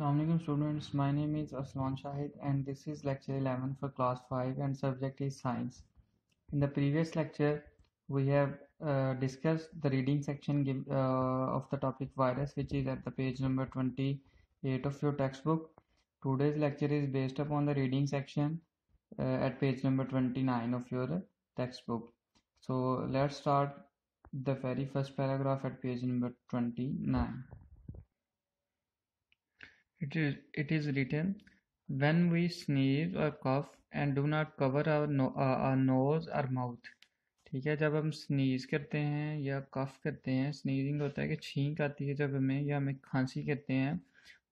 Assalamualaikum students, my name is Aslan Shahid and this is lecture 11 for class 5 and subject is science. In the previous lecture, we have uh, discussed the reading section give, uh, of the topic virus which is at the page number 28 of your textbook. Today's lecture is based upon the reading section uh, at page number 29 of your textbook. So let's start the very first paragraph at page number 29. It is, it is written, When we sneeze or cough and do not cover our, no, uh, our nose or mouth. ठीक है जब हम sneeze करते हैं या कफ करते हैं sneezing होता है कि छींक आती है जब हमें या हमें खांसी करते हैं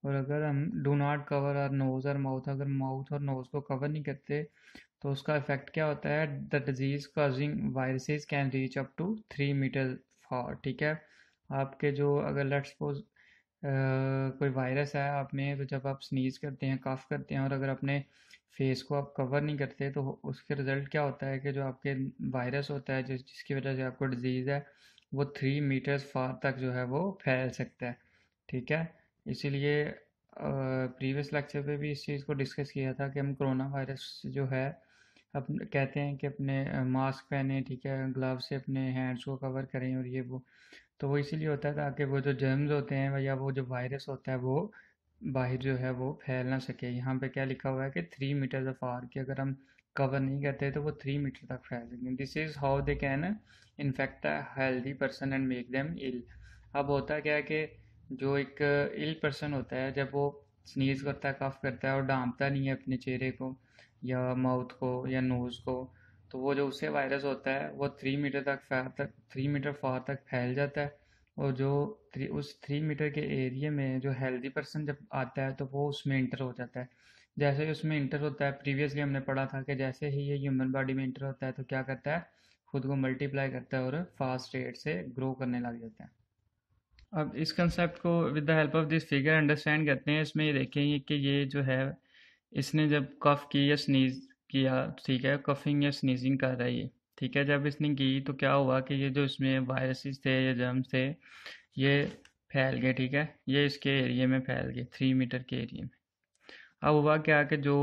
और अगर हम do not cover our nose और माउथ अगर माउथ और नोज़ को कवर नहीं करते तो उसका इफेक्ट क्या होता है the disease causing viruses can reach up to three meter for ठीक है आपके जो अगर लेट्स सपोज कोई वायरस है आप में तो जब आप स्नीज करते हैं काफ करते हैं और अगर अपने फेस को आप कवर नहीं करते तो उसके रिजल्ट क्या होता है कि जो आपके वायरस होता है जिस जिसकी वजह से आपको डिजीज़ है वो थ्री मीटर्स फार तक जो है वो फैल सकता है ठीक है इसीलिए प्रीवियस लेक्चर पे भी इस चीज़ को डिस्कस किया था कि हम कोरोना वायरस जो है अब कहते हैं कि अपने मास्क पहने ठीक है ग्लव से अपने हैंड्स को कवर करें और ये वो तो वो इसीलिए होता है ताकि वो जो जर्म्स होते हैं या वो जो वायरस होता है वो बाहर जो है वो फैल ना सके यहाँ पे क्या लिखा हुआ है कि थ्री मीटर ऑफ आर की अगर हम कवर नहीं करते तो वो थ्री मीटर तक फैल सकेंगे this is how they can infect a healthy person and make them ill अब होता क्या है कि जो एक इल पर्सन होता है जब वो स्नीज करता है कफ करता है और डांपता नहीं है अपने चेहरे को या माउथ को या नोज़ को तो वो जो उससे वायरस होता है वो थ्री मीटर तक तक थ्री मीटर फार तक फैल जाता है और जो थ्री उस थ्री मीटर के एरिया में जो हेल्दी पर्सन जब आता है तो वो उसमें इंटर हो जाता है जैसे ही उसमें इंटर होता है प्रीवियसली हमने पढ़ा था कि जैसे ही ये ह्यूमन बॉडी में इंटर होता है तो क्या करता है खुद को मल्टीप्लाई करता है और फास्ट रेट से ग्रो करने लग जाता है अब इस कंसेप्ट को with the help of this figure understand करते हैं इसमें ये देखेंगे कि ये जो है इसने जब कफ की या स्नीज कि यार हाँ, ठीक है कफिंग या स्नीजिंग कर रहा है ये ठीक है जब इसने की तो क्या हुआ कि ये जो इसमें वायरसेस थे या जर्म्स थे ये फैल गए ठीक है ये इसके एरिए में फैल गए थ्री मीटर के एरिए में अब हुआ क्या कि जो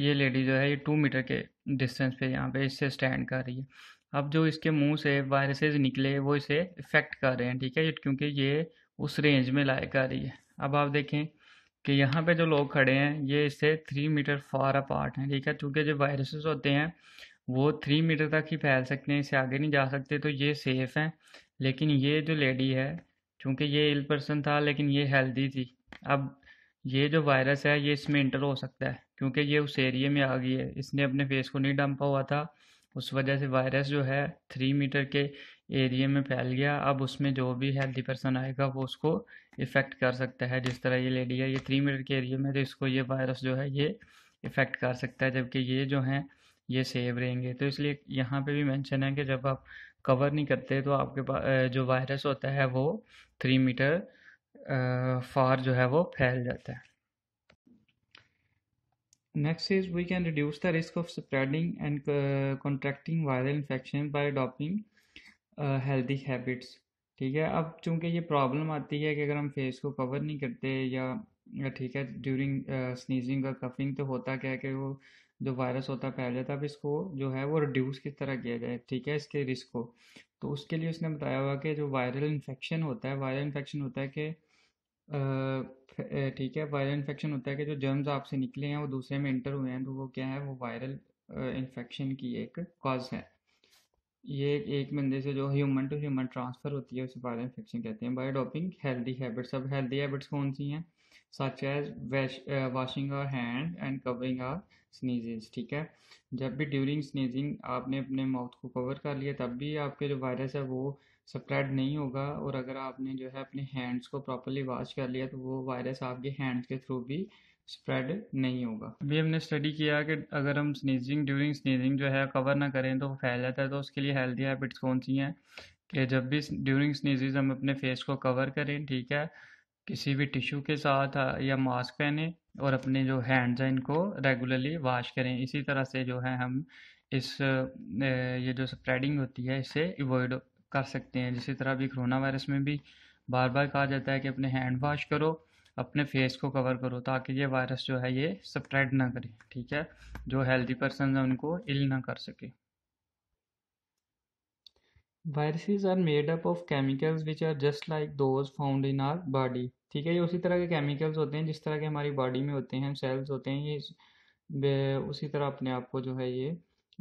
ये लेडी जो है ये टू मीटर के डिस्टेंस पे यहाँ पे इससे स्टैंड कर रही है अब जो इसके मुंह से वायरसेस निकले वो इसे इफेक्ट कर रहे हैं ठीक है क्योंकि ये उस रेंज में लाए कर रही है अब आप देखें कि यहाँ पे जो लोग खड़े हैं ये इससे थ्री मीटर फार अपार्ट हैं ठीक है क्योंकि जो वायरसेस होते हैं वो थ्री मीटर तक ही फैल सकते हैं इससे आगे नहीं जा सकते तो ये सेफ़ हैं लेकिन ये जो लेडी है चूँकि ये इल पर्सन था लेकिन ये हेल्दी थी अब ये जो वायरस है ये इसमें इंटर हो सकता है क्योंकि ये उस एरिए में आ गई है इसने अपने फेस को नहीं डंपा हुआ था उस वजह से वायरस जो है थ्री मीटर के एरिए में फैल गया अब उसमें जो भी हेल्दी पर्सन आएगा वो उसको इफ़ेक्ट कर सकता है जिस तरह ये लेडी है ये थ्री मीटर के एरिया में तो इसको ये वायरस जो है ये इफ़ेक्ट कर सकता है जबकि ये जो हैं ये सेव रहेंगे तो इसलिए यहाँ पे भी मेंशन है कि जब आप कवर नहीं करते तो आपके पास जो वायरस होता है वो थ्री मीटर फार जो है वो फैल जाता है next is we can reduce the risk of spreading and contracting viral infection by adopting healthy habits ठीक है अब चूंकि ये प्रॉब्लम आती है कि अगर हम फेस को कवर नहीं करते या ठीक है ड्यूरिंग स्नीजिंग और कफिंग तो होता क्या है कि वो जो वायरस होता फैल जाता अब इसको जो है वो रिड्यूस किस तरह किया जाए ठीक है इसके रिस्क को तो उसके लिए उसने बताया हुआ कि जो वायरल इन्फेक्शन होता है वायरल इन्फेक्शन होता है कि ठीक है वायरल इन्फेक्शन होता है कि जो जर्म्स आपसे निकले हैं वो दूसरे में इंटर हुए हैं तो वो क्या है वो वायरल इन्फेक्शन की एक कॉज है ये एक बंदे से जो ह्यूमन टू ह्यूमन ट्रांसफ़र होती है उसे में इन्फेक्शन कहते हैं बाई डॉपिंग हेल्दी हैबिट्स अब हेल्दी हैबिट्स कौन सी हैं such as washing our hand and covering our sneezes ठीक है जब भी ड्यूरिंग स्नीजिंग आपने अपने माउथ को कवर कर लिया तब भी आपके जो वायरस है वो स्प्रेड नहीं होगा और अगर आपने जो है अपने हैंड्स को प्रॉपरली वॉश कर लिया तो वो वायरस आपके हैंड्स के थ्रू भी स्प्रेड नहीं होगा अभी हमने स्टडी किया कि अगर हम स्नीजिंग ड्यूरिंग स्नीजिंग जो है कवर ना करें तो फैल जाता है तो उसके लिए हेल्दी हैबिट्स कौन सी हैं कि जब भी ड्यूरिंग स्नीजिंग हम अपने फेस को कवर करें ठीक है किसी भी टिश्यू के साथ या मास्क पहने और अपने जो हैंड्स हैं इनको रेगुलरली वॉश करें इसी तरह से जो है हम इस ये जो स्प्रेडिंग होती है इसे अवॉइड कर सकते हैं जिसी तरह भी कोरोना वायरस में भी बार बार कहा जाता है कि अपने हैंड वॉश करो अपने फेस को कवर करो ताकि ये वायरस जो है ये स्प्रेड ना करे ठीक है जो हेल्दी पर्सन है उनको इल ना कर सके viruses are made up of chemicals which are just like those found in our body ठीक है ये उसी तरह के केमिकल्स होते हैं जिस तरह के हमारी बॉडी में होते हैं सेल्स होते हैं ये उसी तरह अपने आप को जो है ये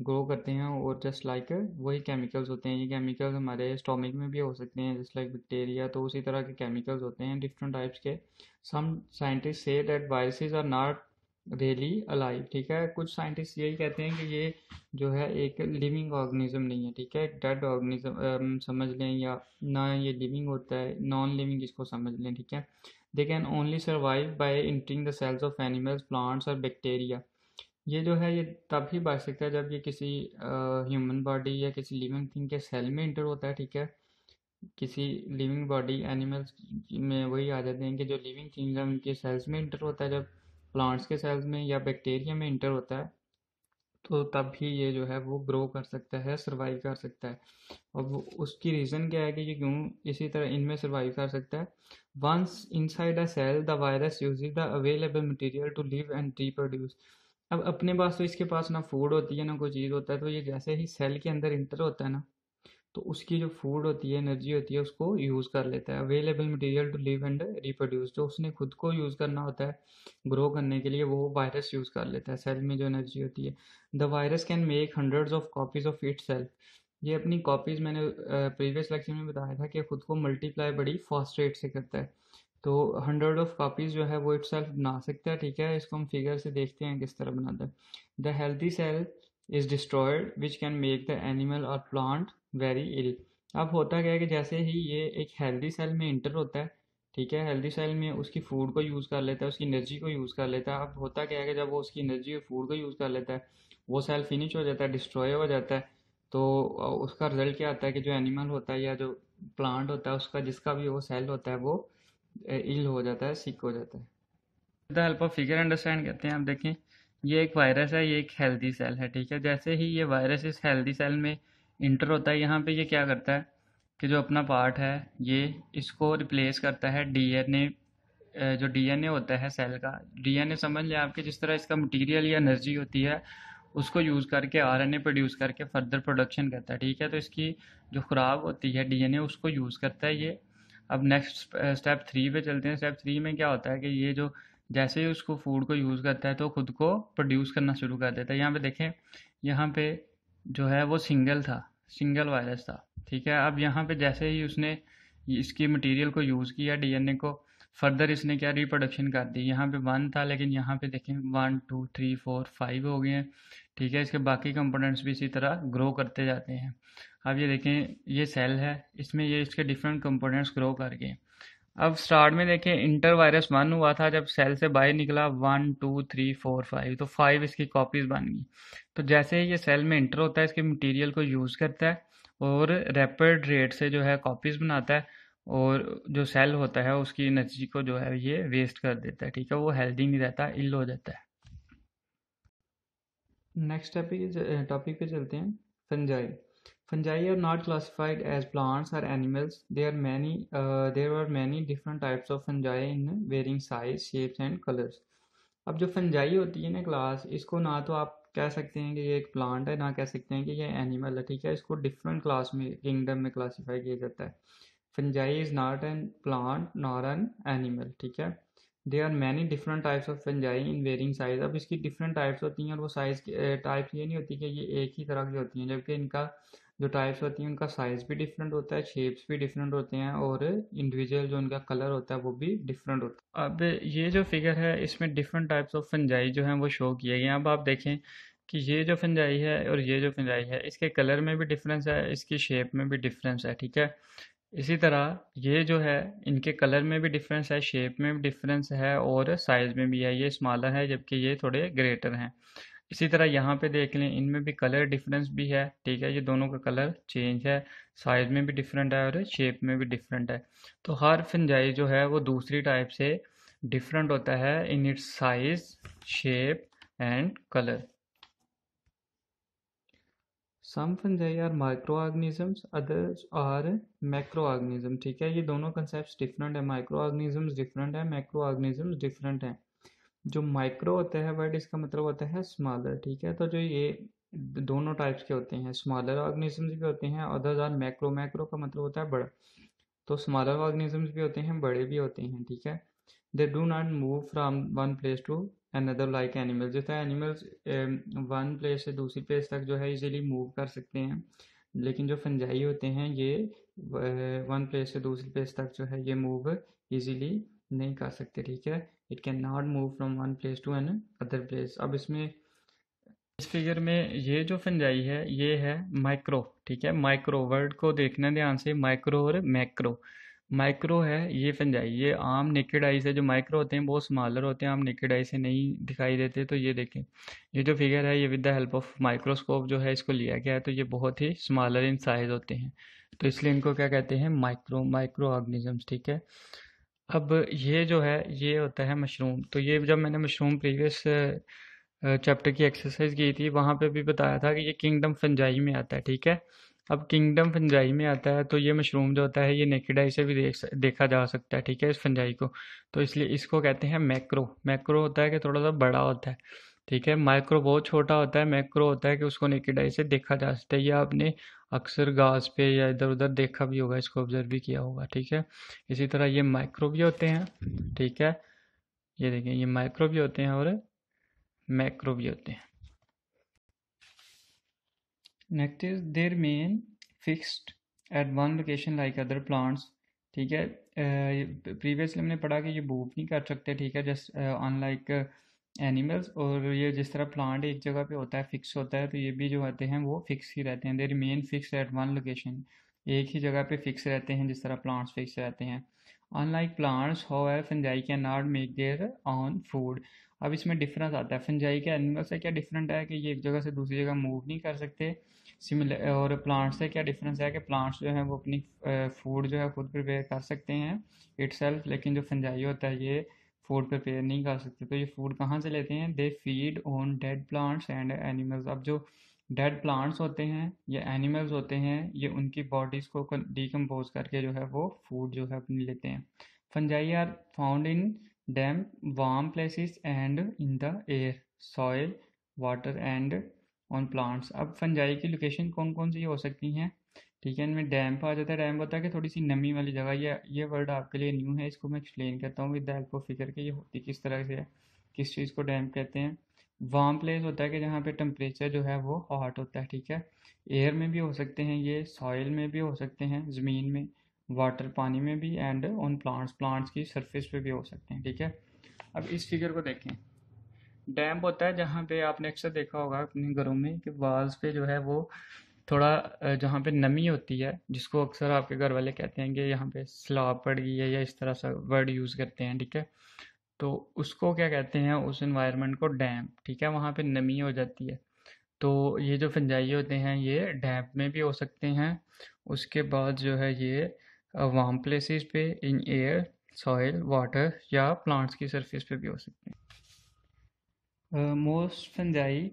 ग्रो करते हैं और जस्ट लाइक वही केमिकल्स होते हैं ये केमिकल्स हमारे स्टोमिक में भी हो सकते हैं जस्ट लाइक बैक्टीरिया तो उसी तरह के केमिकल्स होते हैं डिफरेंट टाइप्स के some scientist say that viruses are not really alive ठीक है कुछ साइंटिस्ट यही कहते हैं कि ये जो है एक लिविंग ऑर्गेनिज्म नहीं है ठीक है एक डेड ऑर्गेनिज्म समझ लें या ना ये लिविंग होता है नॉन लिविंग इसको समझ लें ठीक है they can only survive by entering the cells of animals plants और बैक्टेरिया ये जो है ये तब ही बच सकता है जब ये किसी ह्यूमन बॉडी या किसी लिविंग थिंग के सेल में इंटर होता है ठीक है किसी लिविंग बॉडी एनिमल्स में वही आ जाते हैं कि जो लिविंग थिंग हैं उनके सेल्स में इंटर होता है जब प्लांट्स के सेल्स में या बैक्टीरिया में इंटर होता है तो तब ही ये जो है वो ग्रो कर सकता है सर्वाइव कर सकता है और वो उसकी रीज़न क्या है कि ये क्यों इसी तरह इनमें सर्वाइव कर सकता है once inside a cell the virus use the available material to live and reproduce अब अपने पास तो इसके पास ना फूड होती है ना कोई चीज़ होता है तो ये जैसे ही सेल के अंदर इंटर होता है ना तो उसकी जो फूड होती है एनर्जी होती है उसको यूज़ कर लेता है available material to live and reproduce जो उसने खुद को यूज़ करना होता है ग्रो करने के लिए वो वायरस यूज़ कर लेता है सेल में जो एनर्जी होती है the virus can make hundreds of copies of it cell ये अपनी कॉपीज़ मैंने प्रीवियस लेक्चर में बताया था कि खुद को मल्टीप्लाई बड़ी फास्ट रेट से करता है तो हंड्रेड ऑफ कॉपीज जो है वो इट बना सकता है ठीक है इसको हम फिगर से देखते हैं किस तरह बनाता है the healthy cell is destroyed which can make the animal और प्लांट वेरी इल अब होता क्या है कि जैसे ही ये एक हेल्दी सेल में इंटर होता है ठीक है हेल्दी सेल में उसकी फूड को यूज़ कर लेता है उसकी एनर्जी को यूज़ कर लेता है अब होता क्या है कि जब वो उसकी एनर्जी और फूड को यूज़ कर लेता है वो सेल फिनिश हो जाता है डिस्ट्रॉय हो जाता है तो उसका रिजल्ट क्या आता है कि जो एनिमल होता है या जो प्लांट होता है उसका जिसका भी वो सेल होता है वो इल हो जाता है सिक हो जाता है the help of figure understand करते हैं आप देखें ये एक वायरस है ये एक हेल्दी सेल है ठीक है जैसे ही ये वायरस इस हेल्दी सेल में इंटर होता है यहाँ पे ये क्या करता है कि जो अपना पार्ट है ये इसको रिप्लेस करता है डीएनए जो डीएनए होता है सेल का डीएनए समझ लें आपके जिस तरह इसका मटेरियल या एनर्जी होती है उसको यूज़ करके आरएनए प्रोड्यूस करके फर्दर प्रोडक्शन करता है ठीक है तो इसकी जो खुराक होती है डीएनए उसको यूज़ करता है ये अब नेक्स्ट स्टेप थ्री पे चलते हैं स्टेप थ्री में क्या होता है कि ये जो जैसे ही उसको फूड को यूज़ करता है तो खुद को प्रोड्यूस करना शुरू कर देता है यहाँ पे देखें यहाँ पे जो है वो सिंगल था सिंगल वायरस था ठीक है अब यहाँ पे जैसे ही उसने इसकी मटेरियल को यूज़ किया डीएनए को फर्दर इसने क्या रिप्रोडक्शन कर दी यहाँ पे वन था लेकिन यहाँ पे देखें one two three four five हो गए हैं ठीक है इसके बाकी कंपोनेंट्स भी इसी तरह ग्रो करते जाते हैं अब ये देखें ये सेल है इसमें ये इसके डिफरेंट कंपोनेंट्स ग्रो करके अब स्टार्ट में देखें इंटर वायरस वन हुआ था जब सेल से बाहर निकला one two three four five तो फाइव इसकी कॉपीज बन गई तो जैसे ही ये सेल में इंटर होता है इसके मटेरियल को यूज़ करता है और रैपिड रेट से जो है कॉपीज बनाता है और जो सेल होता है उसकी एनर्जी को जो है ये वेस्ट कर देता है ठीक है वो हेल्दी नहीं रहता इल हो जाता है नेक्स्ट टॉपिक टॉपिक पे चलते हैं fungi Fungi are not classified as plants or animals. There are many. Uh, there were many different types of fungi in varying size, shapes and colors. अब जो फंजाई होती है ना क्लास इसको ना तो आप कह सकते हैं कि ये एक प्लांट है ना कह सकते हैं कि ये एनिमल है ठीक है इसको डिफरेंट क्लास में किंगडम में क्लासीफाई किया जाता है fungi is not an plant nor an animal ठीक है they are many different types of fungi in varying size अब इसकी डिफरेंट टाइप्स होती हैं और वो साइज़ टाइप ये नहीं होती कि ये एक ही तरह की होती हैं जबकि इनका जो टाइल्स होती हैं उनका साइज़ भी डिफरेंट होता है शेप्स भी डिफरेंट होते हैं और इंडिविजुअल जो उनका कलर होता है वो भी डिफरेंट होता है अब ये जो फिगर है इसमें डिफरेंट टाइप्स ऑफ फंजाई जो है वो शो किए गए हैं अब आप देखें कि ये जो फंजाई है और ये जो फंजाई है इसके कलर में भी डिफरेंस है इसकी शेप में भी डिफरेंस है ठीक है इसी तरह ये जो है इनके कलर में भी डिफरेंस है शेप में भी डिफरेंस है और साइज़ में भी है ये स्मॉलर है जबकि ये थोड़े ग्रेटर हैं इसी तरह यहाँ पे देख लें इनमें भी कलर डिफरेंस भी है ठीक है ये दोनों का कलर चेंज है साइज़ में भी डिफरेंट है और शेप में भी डिफरेंट है तो हर फंजाई जो है वो दूसरी टाइप से डिफरेंट होता है in its size shape and colour some fungi are micro organisms others are macro organism ठीक है ये दोनों कंसेप्ट डिफरेंट है माइक्रो ऑर्गेनिजम्स डिफरेंट है मैक्रो ऑर्गेनिजम्स डिफरेंट हैं जो माइक्रो होता है वर्ड इसका मतलब होता है स्मॉलर ठीक है तो जो ये दोनों टाइप्स के होते हैं स्मॉलर ऑर्गेनिजम्स भी होते हैं और दस आर मैक्रो मैक्रो का मतलब होता है बड़ा तो स्मॉलर ऑर्गेनिजम्स भी होते हैं बड़े भी होते हैं ठीक है they do not move from one place to another like animals जैसे एनिमल्स वन प्लेस से दूसरी प्लेस तक जो है इजीली मूव कर सकते हैं लेकिन जो फंजाई होते हैं ये वन uh, प्लेस से दूसरी प्लेस तक जो है ये मूव इजीली नहीं कर सकते ठीक है it can not move from one place to another place अब इसमें इस फिगर में ये जो फंजाई है ये है माइक्रो ठीक है माइक्रो वर्ड को देखना ध्यान से माइक्रो और मैक्रो माइक्रो है ये फंजाई ये आम नेकेड आई से जो माइक्रो होते हैं बहुत स्मॉलर होते हैं आम नेकेड आई से नहीं दिखाई देते तो ये देखें ये जो फिगर है ये with the help of microscope जो है इसको लिया गया है तो ये बहुत ही स्मॉलर इन साइज होते हैं तो इसलिए इनको क्या कहते हैं माइक्रो माइक्रो ऑर्गेनिजम्स ठीक है अब ये जो है ये होता है मशरूम तो ये जब मैंने मशरूम प्रीवियस चैप्टर की एक्सरसाइज की थी वहाँ पे भी बताया था कि ये किंगडम फंजाई में आता है ठीक है अब किंगडम फंजाई में आता है तो ये मशरूम जो होता है ये नेकेडाई से भी देख देखा जा सकता है ठीक है इस फंजाई को तो इसलिए इसको कहते हैं मैक्रो मैक्रो होता है कि थोड़ा सा बड़ा होता है ठीक है माइक्रो बहुत छोटा होता है मैक्रो होता है कि उसको नेकेडाई से देखा जा सकता है या आपने अक्सर घास पे या इधर उधर देखा भी होगा इसको ऑब्जर्व भी किया होगा ठीक है इसी तरह ये माइक्रो भी होते हैं ठीक है ये देखें ये माइक्रो भी होते हैं और मैक्रो भी होते हैं next is they remain fixed at one location like other plants ठीक है प्रीवियसली हमने पढ़ा कि ये मूव नहीं कर सकते ठीक है जस्ट अनलाइक uh, एनिमल्स और ये जिस तरह प्लांट एक जगह पे होता है फिक्स होता है तो ये भी जो होते हैं वो फिक्स ही रहते हैं they remain fix at one location एक ही जगह पे फिक्स रहते हैं जिस तरह प्लांट्स फिक्स रहते हैं अनलाइक प्लांट्स हो है fungi can not make their own food अब इसमें डिफरेंस आता है फंजाई के एनिमल से क्या डिफरेंट है कि ये एक जगह से दूसरी जगह मूव नहीं कर सकते सिमिलर और प्लांट्स से क्या डिफरेंस है कि प्लांट्स जो है वो अपनी फूड जो है खुद प्रिपेयर कर सकते हैं इट लेकिन जो फंजाई होता है ये फूड प्रिपेयर नहीं कर सकते तो ये फूड कहाँ से लेते हैं they feed on dead plants and animals अब जो डेड प्लांट्स होते हैं या एनिमल्स होते हैं ये उनकी बॉडीज़ को डीकम्पोज करके जो है वो फूड जो है अपनी लेते हैं fungi are found in damp warm places and in the air soil water and on plants अब फंजाई की लोकेशन कौन कौन सी हो सकती हैं ठीक है इनमें डैम्प आ जाता है डैम्प होता है कि थोड़ी सी नमी वाली जगह ये ये वर्ड आपके लिए न्यू है इसको मैं एक्सप्लेन करता हूँ with the help of figure के ये होती किस तरह से है किस चीज़ को डैम्प कहते हैं वार्म प्लेस होता है कि जहाँ पे टेम्परेचर जो है वो हॉट होता है ठीक है एयर में भी हो सकते हैं ये सॉइल में भी हो सकते हैं ज़मीन में वाटर पानी में भी एंड ऑन प्लांट्स प्लांट्स की सरफेस पे भी हो सकते हैं ठीक है अब इस फिगर को देखें डैम्प होता है जहाँ पे आपने अक्सर देखा होगा अपने घरों में कि वाल्स पे जो है वो थोड़ा जहाँ पे नमी होती है जिसको अक्सर आपके घर वाले कहते हैं कि यहाँ पे सलाब पड़ गई है या इस तरह सा वर्ड यूज़ करते हैं ठीक है तो उसको क्या कहते हैं उस इन्वायरमेंट को डैम ठीक है वहाँ पे नमी हो जाती है तो ये जो फंजाई होते हैं ये डैम में भी हो सकते हैं उसके बाद जो है ये वाम प्लेस पे इन एयर सॉइल वाटर या प्लांट्स की सरफेस पे भी हो सकते हैं most fungi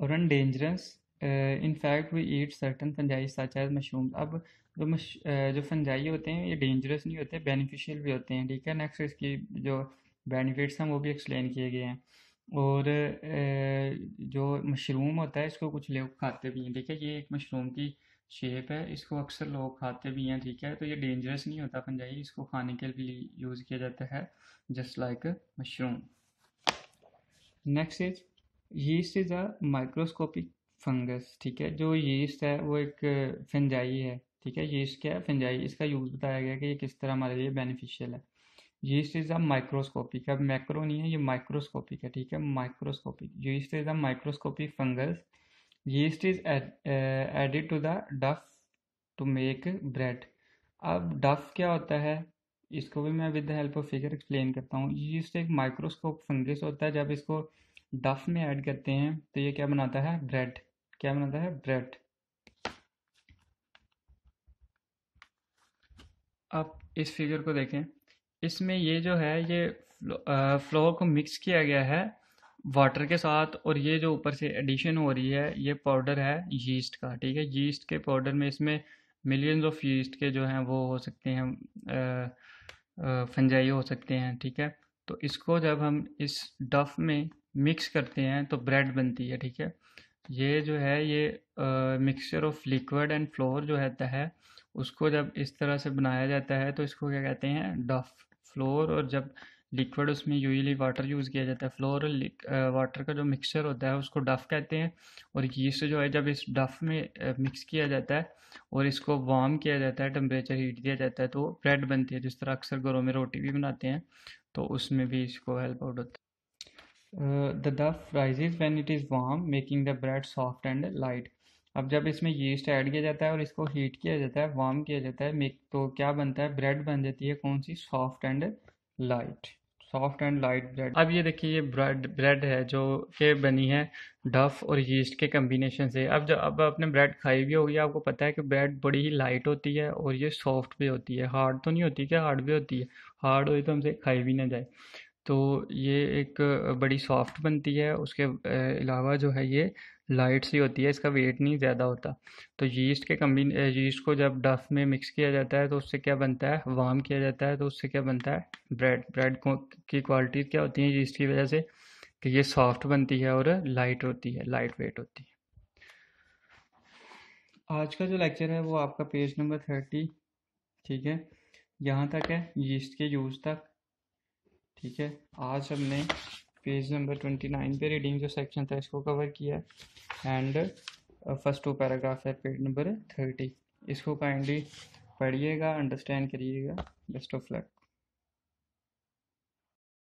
are dangerous in fact we eat certain fungi such as mushroom अब जो मश जो फंजाई होते हैं ये डेंजरस नहीं होते बेनिफिशियल भी होते हैं ठीक है नेक्स्ट इसकी जो बेनिफिट्स हैं वो भी एक्सप्लेन किए गए हैं और जो मशरूम होता है इसको कुछ लोग खाते भी हैं ठीक है ये एक मशरूम की शेप है इसको अक्सर लोग खाते भी हैं ठीक है तो ये डेंजरस नहीं होता फंजाई इसको खाने के लिए यूज़ किया जाता है just like mushroom next is yeast is a microscopic fungus ठीक है जो यीस्ट है वो एक फिंजाई है ठीक है यीस्ट क्या है फिंजाई इसका यूज़ बताया गया कि ये किस तरह हमारे लिए बेनिफिशियल है यीस्ट इज़ अ माइक्रोस्कोपिक अब मैक्रो नहीं है ये माइक्रोस्कोपिक है ठीक है microscopic yeast is a microscopic fungus yeast is added to the dough to make bread अब डफ क्या होता है इसको भी मैं with the help of figure explain करता हूँ यीस्ट एक माइक्रोस्कोप फंगस होता है जब इसको डफ में ऐड करते हैं तो ये क्या बनाता है ब्रेड क्या बनाता है ब्रेड आप इस फिगर को देखें इसमें ये जो है ये फ्लोर को मिक्स किया गया है वाटर के साथ और ये जो ऊपर से एडिशन हो रही है ये पाउडर है यीस्ट का ठीक है यीस्ट के पाउडर में इसमें मिलियंस ऑफ यीस्ट के जो हैं वो हो सकते हैं फंजाई हो सकते हैं ठीक है तो इसको जब हम इस डफ में मिक्स करते हैं तो ब्रेड बनती है ठीक है ये जो है ये mixture of liquid and flour जो रहता है उसको जब इस तरह से बनाया जाता है तो इसको क्या कहते हैं डफ फ्लोर और जब लिक्विड उसमें यूजली वाटर यूज़ किया जाता है फ्लोर वाटर का जो मिक्सचर होता है उसको डफ कहते हैं और यीस्ट जो है जब इस डफ में मिक्स किया जाता है और इसको वार्म किया जाता है टेम्परेचर हीट दिया जाता है तो ब्रेड बनती है जिस तरह अक्सर घरों में रोटी भी बनाते हैं तो उसमें भी इसको हेल्प आउट होता है the uh, the duff rises when it is warm making the bread soft and light अब जब इसमें यीस्ट ऐड किया जाता है और इसको हीट किया जाता है वार्म किया जाता है मेक तो क्या बनता है ब्रेड बन जाती है कौन सी soft and light soft and light bread अब ये देखिए ये ब्रेड ब्रेड है जो के बनी है डफ और यीस्ट के कम्बिनेशन से अब जब अब आपने ब्रेड खाई भी होगी आपको पता है कि ब्रेड बड़ी ही लाइट होती है और ये सॉफ्ट भी होती है हार्ड तो नहीं होती क्या हार्ड भी होती है हार्ड हुई तो हमसे खाई भी ना जाए तो ये एक बड़ी सॉफ्ट बनती है उसके अलावा जो है ये लाइट सी होती है इसका वेट नहीं ज़्यादा होता तो यीस्ट के कम्बिन यीस्ट को जब डफ में मिक्स किया जाता है तो उससे क्या बनता है वार्म किया जाता है तो उससे क्या बनता है ब्रेड ब्रेड की क्वालिटी क्या होती है यीस्ट की वजह से कि ये सॉफ्ट बनती है और लाइट होती है लाइट वेट होती है आज का जो लेक्चर है वो आपका पेज नंबर थर्टी ठीक है यहाँ तक है यीस्ट के यूज़ तक ठीक है आज हमने पेज नंबर ट्वेंटी नाइन पे रीडिंग जो सेक्शन था इसको कवर किया एंड फर्स्ट टू पैराग्राफ है पेज नंबर थर्टी इसको काइंडली पढ़िएगा अंडरस्टैंड करिएगा बेस्ट ऑफ लक